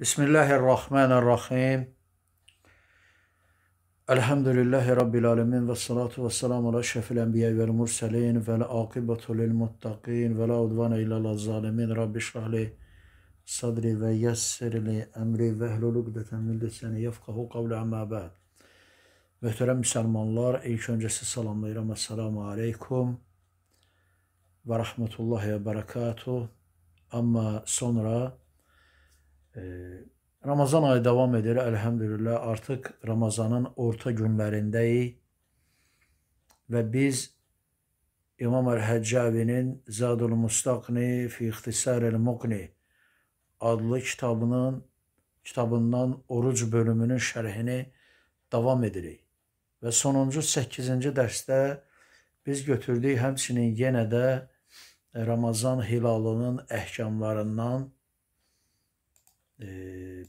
Bismillahirrahmanirrahim. Elhamdülillahi Rabbil alemin ve salatu ve selamu ala şefil enbiya vel murselin vel akibetu lil muttaqin ve la udvane illel zalimin. Rabbi şrahli sadri ve yessirli emri ve ehlulugdeten min lisani yefkahu kavli amma ba'd. Möhtərəm müsəlmanlar, ilk öncəsi salamlayıram. Esselamu aleykum və rahmetullahi və barakatuh. Amma sonra Ramazan ayı davam edir, əlhəmdülillah. Artıq Ramazanın orta günlərindəyik və biz İmam Əl-Həccavinin Zadul Mustaqni fi İxtisar el-Muqni adlı kitabının kitabından oruc bölümünün şərhini davam edirik. Və sonuncu 8-ci dərsdə biz götürdük həmçinin yenə də Ramazan hilalının əhkamlarından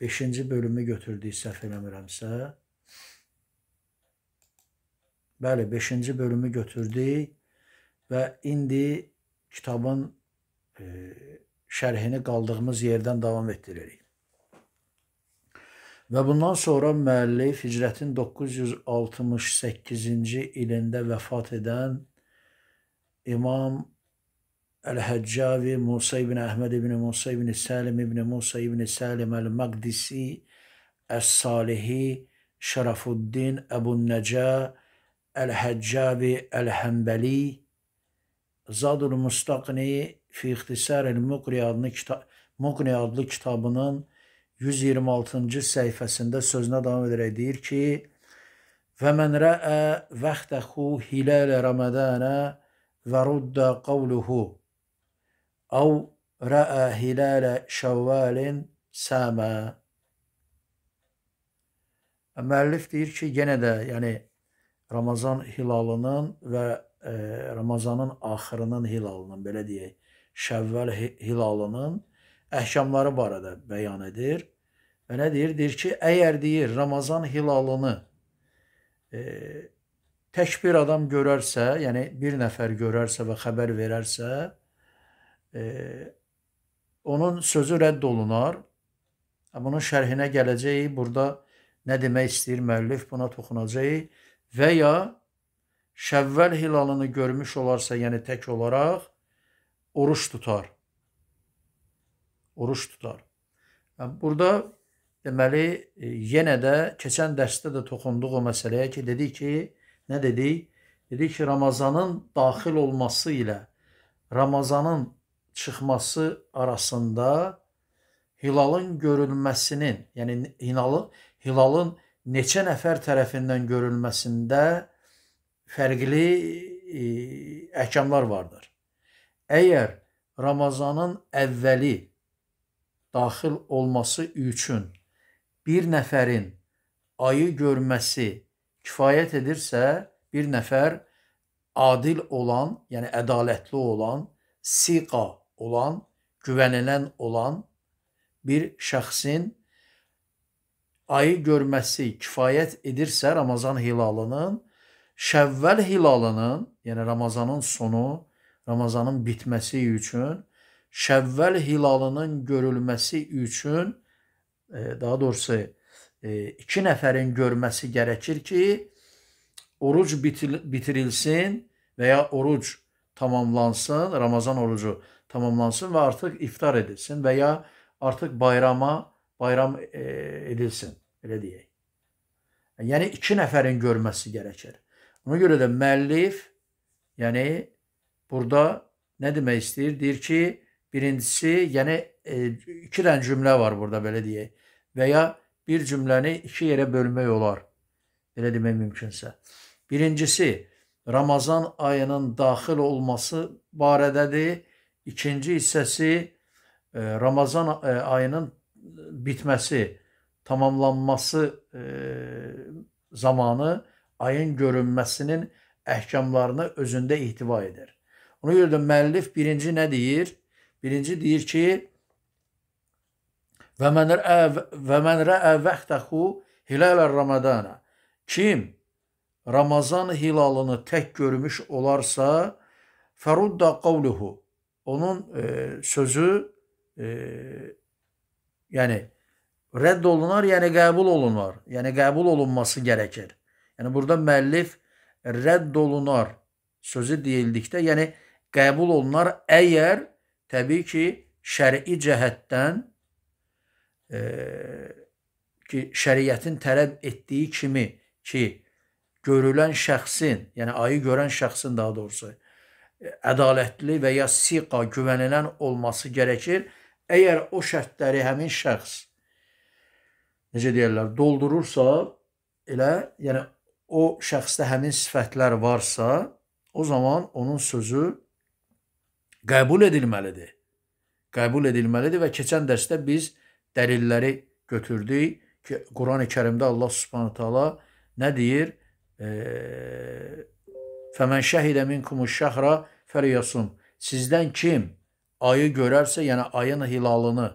5-ci bölümü götürdük səhv eləmirəmsə. Bəli, 5-ci bölümü götürdük və indi kitabın e, şərhini qaldığımız yerdən davam etdiririk. Və bundan sonra müəllif Hicrətin 968-ci ilində vəfat edən İmam el-Həccavi, Musa ibn Əhməd ibn Musa ibn Səlim ibn Musa ibn Səlim el-Maqdisi, Əs-Salihi, Şərafuddin, Əbun-Nəca, el-Həccavi, el-Həmbəli, Zadul Mustaqni fi İxtisar el-Muqri adlı, kita Muqri adlı kitabının 126-cı səhifəsində sözünə davam edərək deyir ki, Və mən rəə vəxtəxu hilələ Ramədənə və rudda qavluhu أو رأى هلال şəvvalin səmə. Müəllif deyir ki, yenə də, yəni Ramazan hilalının və e, Ramazanın axırının hilalının, belə deyək, Şəvvəl hilalının əhkamları barədə bəyan edir. Və nə deyir? Deyir ki, əgər deyir Ramazan hilalını e, tək bir adam görərsə, yəni bir nəfər görərsə və xəbər verərsə, e, onun sözü rədd olunar. Bunun şərhinə gələcəyi, burada nə demək istəyir müəllif, buna toxunacaq və ya Şəvvəl hilalını görmüş olarsa, yəni tək olaraq oruç tutar. Oruç tutar. Yəni, burada deməli e, yenə də keçən dərsdə də toxunduq o məsələyə ki, dedik ki, nə dedik? Dedik ki, Ramazanın daxil olması ilə Ramazanın çıxması arasında hilalın görülməsinin, yəni hilalın, hilalın neçə nəfər tərəfindən görülməsində fərqli e, əhkamlar vardır. Əgər Ramazanın əvvəli daxil olması üçün bir nəfərin ayı görməsi kifayət edirsə, bir nəfər adil olan, yəni ədalətli olan siqa olan, güvənilən olan bir şəxsin ayı görməsi kifayət edirsə Ramazan hilalının Şəvvəl hilalının, yəni Ramazanın sonu, Ramazanın bitməsi üçün Şəvvəl hilalının görülməsi üçün e, daha doğrusu e, iki nəfərin görməsi gərəkir ki, oruc bitir bitirilsin və ya oruc tamamlansın, Ramazan orucu tamamlansın və artıq iftar edilsin və ya artıq bayrama bayram e, edilsin, elə deyək. Yəni iki nəfərin görməsi gərəkir. Ona görə də müəllif, yəni burada nə demək istəyir? Deyir ki, birincisi, yəni e, iki dənə cümlə var burada belə deyək. Və ya bir cümləni iki yerə bölmək olar. Belə demək mümkünsə. Birincisi, Ramazan ayının daxil olması barədədir. İkinci hissəsi e, Ramazan e, ayının bitməsi, tamamlanması e, zamanı ayın görünməsinin əhkamlarını özündə ihtiva edir. Ona görə də müəllif birinci nə deyir? Birinci deyir ki: "Və mən və mən rəə vəxtəhu hilal Ramazana." Kim Ramazan hilalını tək görmüş olarsa, fərudda qavluhu, onun e, sözü e, yəni rədd olunar, yəni qəbul olunar, yəni qəbul olunması gərəkir. Yəni burada müəllif rədd olunar sözü deyildikdə, yəni qəbul olunar əgər təbii ki, şəri cəhətdən e, ki, şəriətin tələb etdiyi kimi ki, görülən şəxsin, yəni ayı görən şəxsin daha doğrusu e, ədalətli və ya siqa güvənilən olması gərəkir. Əgər o şərtləri həmin şəxs necə deyirlər, doldurursa, elə yəni o şəxsdə həmin sifətlər varsa, o zaman onun sözü qəbul edilməlidir. Qəbul edilməlidir və keçən dərsdə biz dəlilləri götürdük ki, Qurani-Kərimdə Allah Subhanahu taala nə deyir? Fəmən şəhidə minkumu şəhra fəliyasum. Sizdən kim ayı görərsə, yəni ayın hilalını,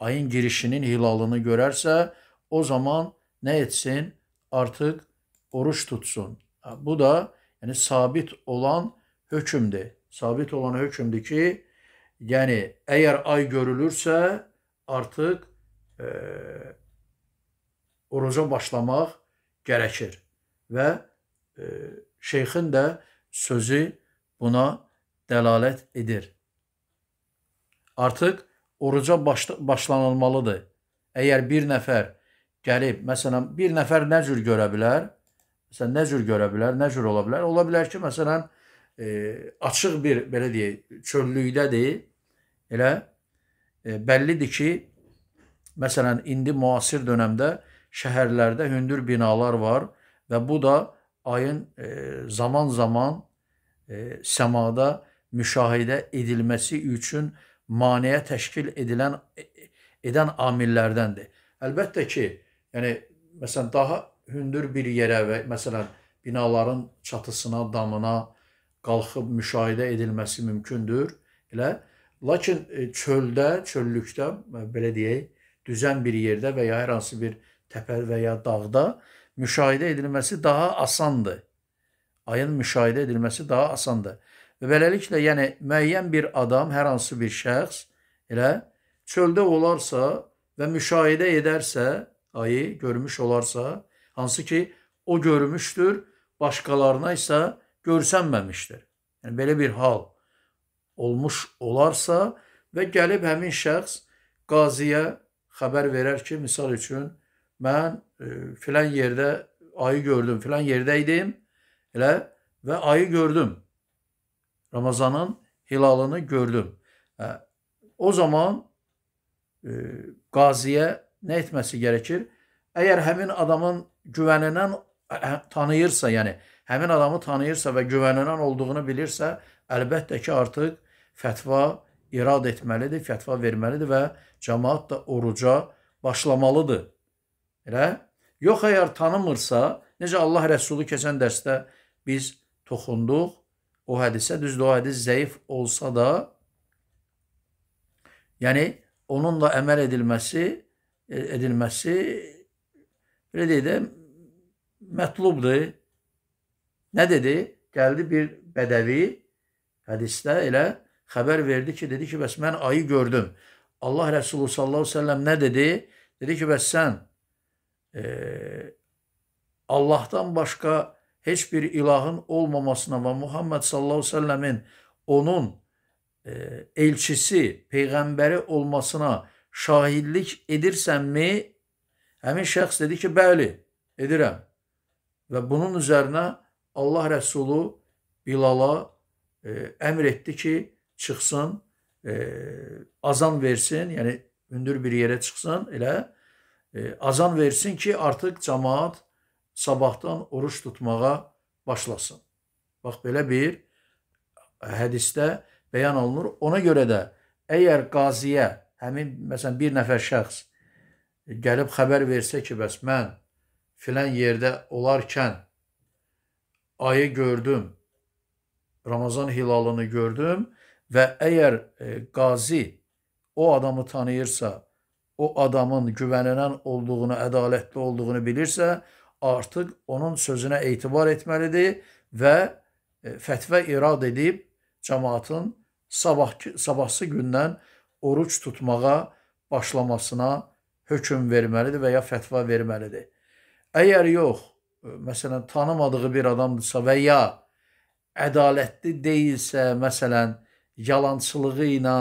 ayın girişinin hilalını görərsə, o zaman nə etsin? Artıq oruç tutsun. Bu da yəni sabit olan hökmdür. Sabit olan hökmdür ki, yəni əgər ay görülürsə, artıq e, oruca başlamaq gərəkir və e, şeyxin də sözü buna dəlalət edir. Artıq oruca başla başlanılmalıdır. Əgər bir nəfər gəlib, məsələn, bir nəfər nə cür görə bilər? Məsələn, nə cür görə bilər, nə cür ola bilər? Ola bilər ki, məsələn, e, açıq bir, belə deyək, çöllükdədir. Elə e, bəllidir ki, məsələn, indi müasir dönəmdə şəhərlərdə hündür binalar var. Və bu da ayın zaman-zaman e, e səmada müşahidə edilməsi üçün maneə təşkil edilən e, edən amillərdəndir. Əlbəttə ki, yəni məsələn daha hündür bir yerə və məsələn binaların çatısına, damına qalxıb müşahidə edilməsi mümkündür. Elə lakin e, çöldə, çöllükdə belə deyək, düzən bir yerdə və ya hər hansı bir təpə və ya dağda müşahidə edilməsi daha asandır. Ayın müşahidə edilməsi daha asandır. Və beləliklə, yəni müəyyən bir adam, hər hansı bir şəxs elə çöldə olarsa və müşahidə edərsə, ayı görmüş olarsa, hansı ki o görmüşdür, başqalarına isə görsənməmişdir. Yəni belə bir hal olmuş olarsa və gəlib həmin şəxs qaziyə xəbər verər ki, misal üçün mən filan yerdə ayı gördüm, filan yerdə idim. Elə və ayı gördüm. Ramazanın hilalını gördüm. O zaman e, qaziyə nə etməsi gərəkir? Əgər həmin adamın güvənindən e, hə, tanıyırsa, yəni həmin adamı tanıyırsa və güvənindən olduğunu bilirsə, əlbəttə ki, artıq fətva irad etməlidir, fətva verməlidir və cəmaət də oruca başlamalıdır. Elə? Yox əgər tanımırsa, necə Allah Rəsulu keçən dərsdə biz toxunduq o hədisə, düzdür, o hədis zəif olsa da, yəni onunla əməl edilməsi e, edilməsi belə deyək də mətlubdur. Nə dedi? Gəldi bir bədəvi hədisdə elə xəbər verdi ki, dedi ki, bəs mən ayı gördüm. Allah Rəsulu sallallahu əleyhi və səlləm nə dedi? Dedi ki, bəs sən e, Allah'tan başka hiçbir ilahın olmamasına ve Muhammed sallallahu aleyhi ve sellemin onun e, elçisi, peygəmbəri olmasına şahidlik edirsənmi? Həmin şəxs dedi ki, bəli, edirəm. Və bunun üzərinə Allah Rəsulu Bilala e, əmr etdi ki, çıxsın, e, azan versin, yəni hündür bir yerə çıxsın, elə e, azan versin ki, artıq cəmaat sabahdan oruç tutmağa başlasın. Bax, belə bir hədisdə bəyan olunur. Ona görə də əgər qaziyə, həmin məsələn bir nəfər şəxs gəlib xəbər versə ki, bəs mən filan yerdə olarkən ayı gördüm, Ramazan hilalını gördüm və əgər e, qazi o adamı tanıyırsa, o adamın güvənilən olduğunu, ədalətli olduğunu bilirsə, artıq onun sözünə etibar etməlidir və e, fətvə irad edib cəmaatın sabahki sabahsı gündən oruç tutmağa başlamasına hökm verməlidir və ya fətva verməlidir. Əgər yox, e, məsələn tanımadığı bir adamdırsa və ya ədalətli deyilsə, məsələn yalançılığı ilə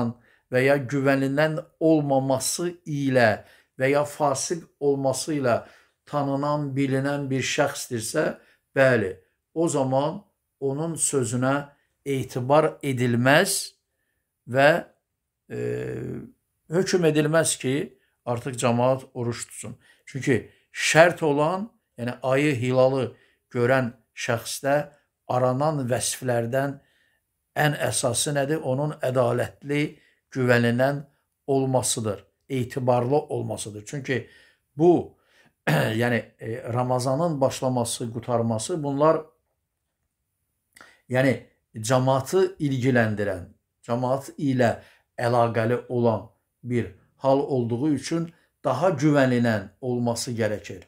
və ya güvənilən olmaması ilə və ya fasıq olması ilə tanınan, bilinən bir şəxsdirsə, bəli, o zaman onun sözünə etibar edilməz və e, hökm edilməz ki, artıq cəmaat oruç tutsun. Çünki şərt olan, yəni ayı, hilalı görən şəxsdə aranan vəsiflərdən ən əsası nədir? Onun ədalətli güvənilən olmasıdır, etibarlı olmasıdır. Çünki bu yəni e, Ramazanın başlaması, qutarması bunlar yəni cəmaatı ilgiləndirən, cəmaat ilə əlaqəli olan bir hal olduğu üçün daha güvənilən olması gərəkir.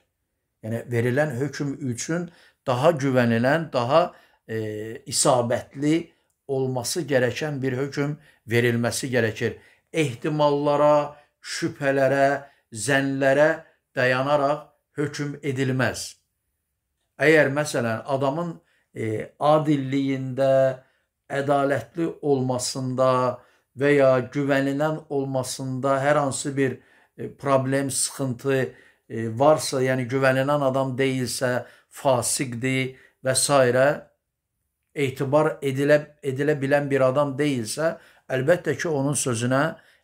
Yəni verilən hökm üçün daha güvənilən, daha e, isabətli olması gərəkən bir hökm verilməsi gərəkir. Ehtimallara, şübhələrə, zənlərə dayanaraq hökm edilməz. Əgər məsələn adamın e, adilliyində, ədalətli olmasında və ya güvənilən olmasında hər hansı bir e, problem, sıxıntı e, varsa, yəni güvənilən adam deyilsə, fasiqdir və s etibar edilə, edilə bilən bir adam deyilsə, əlbəttə ki, onun sözünə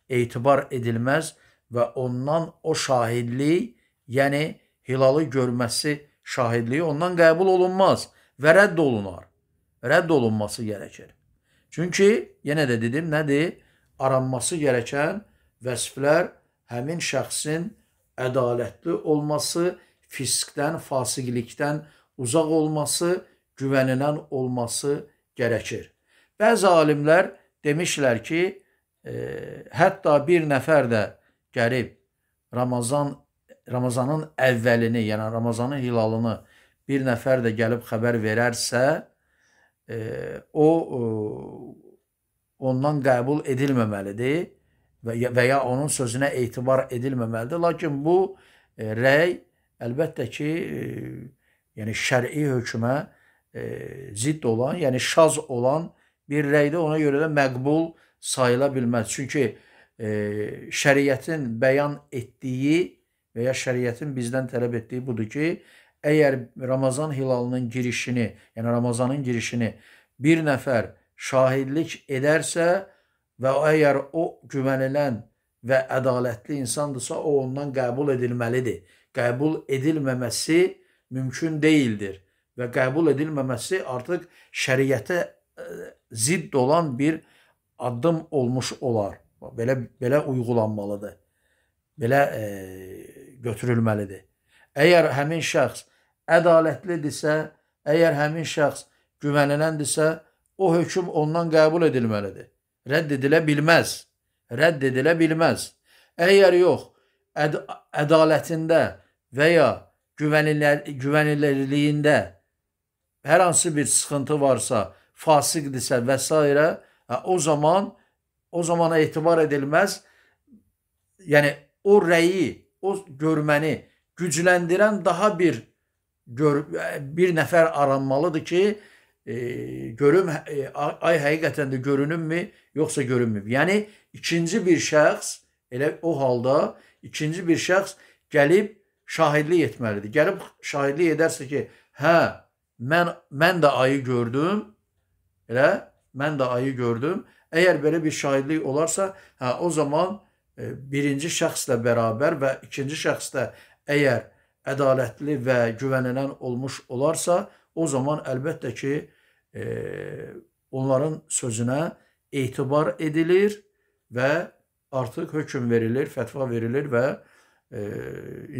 etibar edilməz və ondan o şahidlik, yəni hilalı görməsi şahidliyi ondan qəbul olunmaz və rədd olunar. Rədd olunması gərəkir. Çünki, yenə də dedim, nədir? Aranması gərəkən vəsflər həmin şəxsin ədalətli olması, fiskdən, fasiqlikdən uzaq olması, güvənilən olması gərəkir. Bəzi alimlər demişlər ki, e, hətta bir nəfər də gəlib Ramazan Ramazanın əvvəlini, yəni Ramazanın hilalını bir nəfər də gəlib xəbər verərsə, e, o e, ondan qəbul edilməməlidir və və ya onun sözünə etibar edilməməlidir. Lakin bu e, rəy əlbəttə ki, e, yəni şər'i hökmə e, zidd olan, yəni şaz olan bir rəydə ona görə də məqbul sayıla bilməz. Çünki e, şəriətin bəyan etdiyi və ya şəriətin bizdən tələb etdiyi budur ki, əgər Ramazan hilalının girişini, yəni Ramazanın girişini bir nəfər şahidlik edərsə və əgər o güvənilən və ədalətli insandırsa, o ondan qəbul edilməlidir. Qəbul edilməməsi mümkün deyildir və qəbul edilməməsi artıq şəriətə e, zidd olan bir addım olmuş olar. Belə belə uyğulanmalıdır. Belə e, götürülməlidir. Əgər həmin şəxs ədalətlidirsə, əgər həmin şəxs güvəniləndirsə, o hökm ondan qəbul edilməlidir. Rədd edilə bilməz. Rədd edilə bilməz. Əgər yox, əd ədalətində və ya güvənilirliyində hər hansı bir sıxıntı varsa, fasiqdirsə və s. E, o zaman o zamana etibar edilməz. Yəni o rəyi, o görməni gücləndirən daha bir gör, e, bir nəfər aranmalıdır ki, e, görüm e, ay həqiqətən də görünümmü, yoxsa görünmür. Yəni ikinci bir şəxs elə o halda ikinci bir şəxs gəlib şahidlik etməlidir. Gəlib şahidlik edərsə ki, hə, Mən mən də ayı gördüm. Elə mən də ayı gördüm. Əgər belə bir şahidlik olarsa, hə o zaman e, birinci şəxslə bərabər və ikinci şəxs də əgər ədalətli və güvənilən olmuş olarsa, o zaman əlbəttə ki, e, onların sözünə etibar edilir və artıq hökm verilir, fətva verilir və e,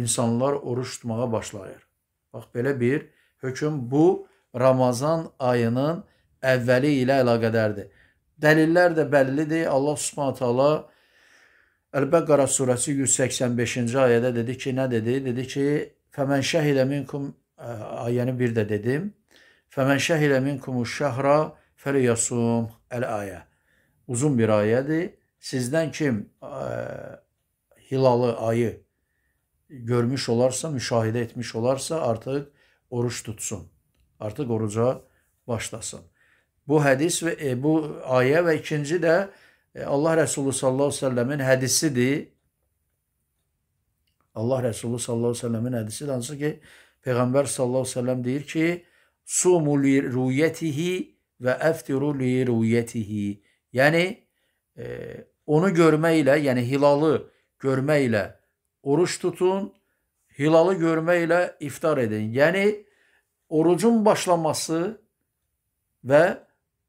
insanlar oruç tutmağa başlayır. Bax belə bir hökm bu Ramazan ayının əvvəli ilə əlaqədardır. Dəlillər də bəllidir. Allah Subhanahu taala Əl-Bəqara surəsi 185-ci ayədə dedi ki, nə dedi? Dedi ki, "Fəmən şəhidə minkum" ayəni bir də dedim. "Fəmən şəhidə minkumu şəhra fəliyasum" əl-ayə. Uzun bir ayədir. Sizdən kim ə, hilalı ayı görmüş olarsa, müşahidə etmiş olarsa, artıq oruç tutsun. Artıq oruca başlasın. Bu hədis və e, bu ayə və ikinci də e, Allah Rəsulu sallallahu əleyhi və səlləmin hədisidir. Allah Rəsulu sallallahu əleyhi və səlləmin hədisidir. Hansı ki Peyğəmbər sallallahu əleyhi və səlləm deyir ki: "Sumu li ruyatihi və aftiru li ruyatihi." Yəni e, onu görməklə, yəni hilalı görməklə oruç tutun hilalı görməklə iftar edin. Yəni orucun başlaması və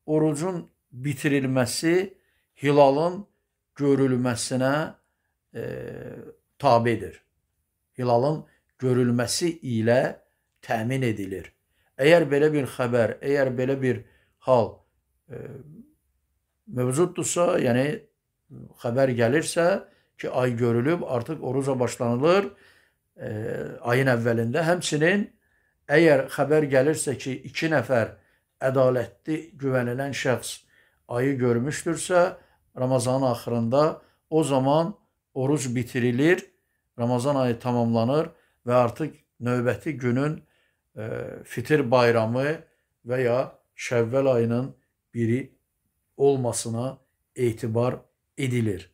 orucun bitirilməsi hilalın görülməsinə e, tabedir. Hilalın görülməsi ilə təmin edilir. Əgər belə bir xəbər, əgər belə bir hal e, mövcuddursa, yəni xəbər gəlirsə ki, ay görülüb, artıq oruca başlanılır e, ayın əvvəlində. Həmçinin əgər xəbər gəlirsə ki, 2 nəfər ədalətli güvənilən şəxs ayı görmüşdürsə, Ramazanın axırında o zaman oruc bitirilir, Ramazan ayı tamamlanır və artıq növbəti günün e, fitir bayramı və ya Şəvvəl ayının biri olmasına etibar edilir.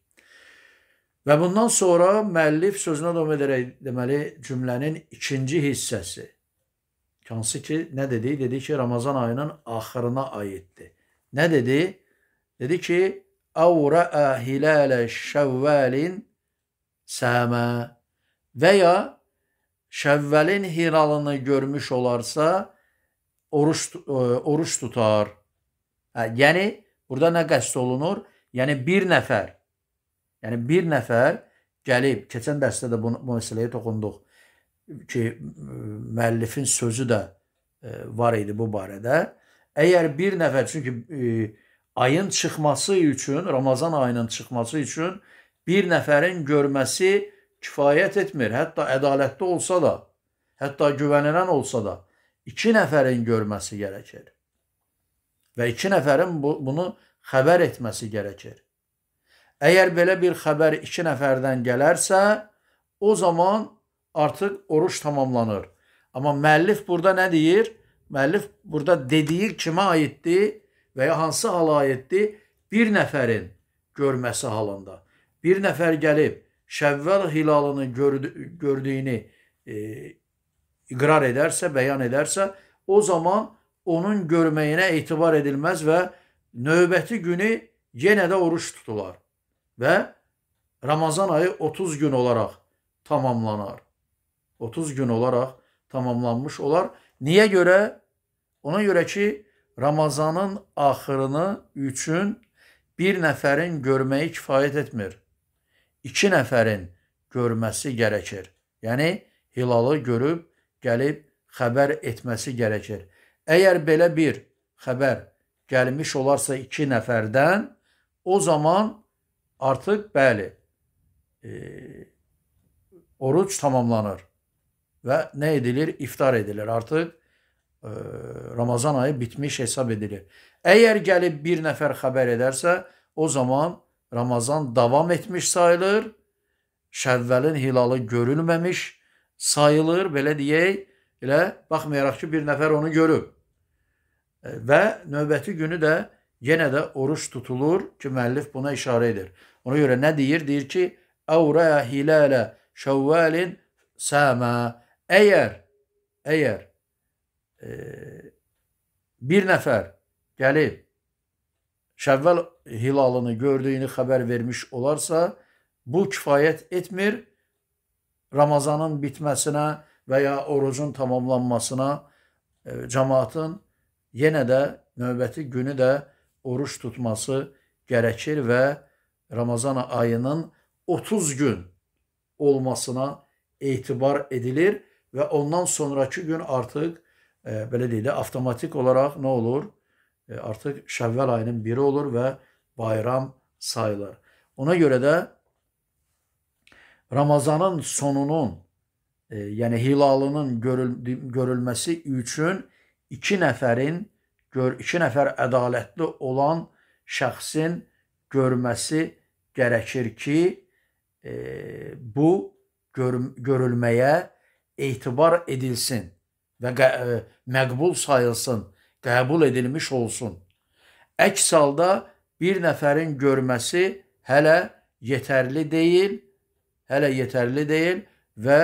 Və bundan sonra müəllif sözünə davam edərək deməli cümlənin ikinci hissəsi. Hansı ki, nə dedi? Dedi ki, Ramazan ayının axırına aiddir. Nə dedi? Dedi ki, əvrəə hilalə şəvvəlin səmə və ya şəvvəlin hilalını görmüş olarsa, oruç, e, oruç tutar. Hə, yəni, burada nə qəst olunur? Yəni, bir nəfər Yəni bir nəfər gəlib, keçən dərsdə də bu, bu məsələyə toxunduq ki, müəllifin sözü də e, var idi bu barədə. Əgər bir nəfər çünki e, ayın çıxması üçün, Ramazan ayının çıxması üçün bir nəfərin görməsi kifayət etmir. Hətta ədalətli olsa da, hətta güvənilən olsa da, iki nəfərin görməsi gərəkir. Və iki nəfərin bu, bunu xəbər etməsi gərəkir. Əgər belə bir xəbər 2 nəfərdən gələrsə, o zaman artıq oruç tamamlanır. Amma müəllif burada nə deyir? Müəllif burada dediyi kimə aiddir və ya hansı hala aiddir? Bir nəfərin görməsi halında. Bir nəfər gəlib Şəvvəl hilalını gördü, gördüyünü e, iqrar edərsə, bəyan edərsə, o zaman onun görməyinə etibar edilməz və növbəti günü yenə də oruç tutular və Ramazan ayı 30 gün olaraq tamamlanar. 30 gün olaraq tamamlanmış olar. Niyə görə? Ona görə ki, Ramazanın axırını üçün bir nəfərin görməyi kifayət etmir. İki nəfərin görməsi gərəkir. Yəni, hilalı görüb, gəlib xəbər etməsi gərəkir. Əgər belə bir xəbər gəlmiş olarsa iki nəfərdən, o zaman artıq bəli e, oruc tamamlanır və nə edilir? İftar edilir. Artıq e, Ramazan ayı bitmiş hesab edilir. Əgər gəlib bir nəfər xəbər edərsə, o zaman Ramazan davam etmiş sayılır. Şəvvəlin hilalı görülməmiş sayılır, belə deyək. Elə baxmayaraq ki, bir nəfər onu görüb. E, və növbəti günü də yenə də oruç tutulur ki, müəllif buna işarə edir. Ona görə nə deyir? Deyir ki, əvrə hilələ şəvvəlin səmə. Əgər, əgər e, bir nəfər gəlib şəvvəl hilalını gördüyünü xəbər vermiş olarsa, bu kifayət etmir Ramazanın bitməsinə və ya orucun tamamlanmasına e, cəmatın yenə də növbəti günü də oruç tutması gərəkir və Ramazan ayının 30 gün olmasına etibar edilir və ondan sonrakı gün artıq e, belə deyilə avtomatik olaraq nə olur? E, artıq Şəvvəl ayının biri olur və bayram sayılır. Ona görə də Ramazanın sonunun, e, yəni hilalının görül görülməsi üçün iki nəfərin gör iki nəfər ədalətli olan şəxsin görməsi gərəkir ki, e, bu gör, görülməyə etibar edilsin və qə, e, məqbul sayılsın, qəbul edilmiş olsun. Əks halda bir nəfərin görməsi hələ yetərli deyil, hələ yetərli deyil və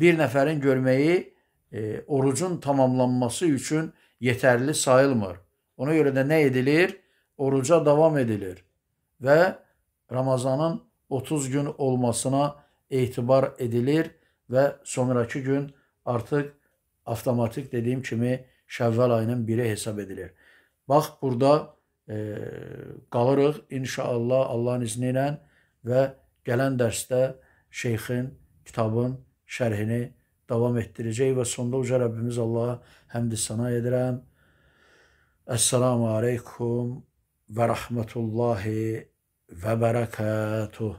bir nəfərin görməyi e, orucun tamamlanması üçün yetərli sayılmır. Ona görə də nə edilir? Oruca davam edilir və Ramazanın 30 gün olmasına etibar edilir və sonrakı gün artıq avtomatik dediyim kimi Şəvvəl ayının 1-i hesab edilir. Bax burada e, qalırıq inşallah Allahın izni ilə və gələn dərsdə şeyxin kitabın şərhini davam etdirəcək və sonda uca Rəbbimiz Allaha həmd sənə edirəm. Əssalamu aleykum və rəhmətullahi və bərəkətuh.